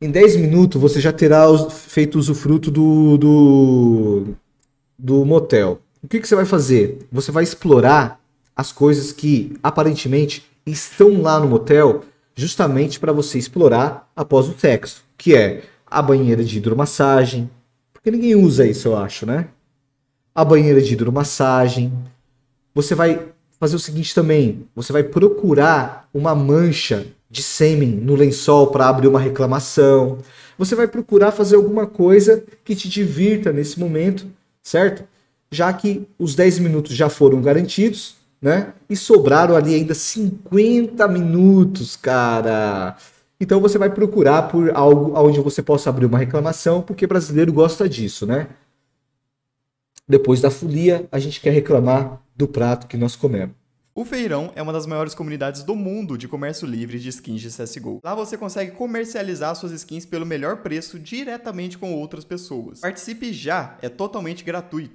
em 10 minutos você já terá feito usufruto do, do, do motel. O que, que você vai fazer? Você vai explorar as coisas que aparentemente estão lá no motel justamente para você explorar após o sexo, que é a banheira de hidromassagem, porque ninguém usa isso, eu acho, né? A banheira de hidromassagem. Você vai fazer o seguinte também, você vai procurar uma mancha de sêmen no lençol para abrir uma reclamação. Você vai procurar fazer alguma coisa que te divirta nesse momento, certo? Já que os 10 minutos já foram garantidos, né? E sobraram ali ainda 50 minutos, cara. Então você vai procurar por algo onde você possa abrir uma reclamação, porque brasileiro gosta disso, né? Depois da folia, a gente quer reclamar do prato que nós comemos. O Feirão é uma das maiores comunidades do mundo de comércio livre de skins de CSGO. Lá você consegue comercializar suas skins pelo melhor preço diretamente com outras pessoas. Participe já, é totalmente gratuito.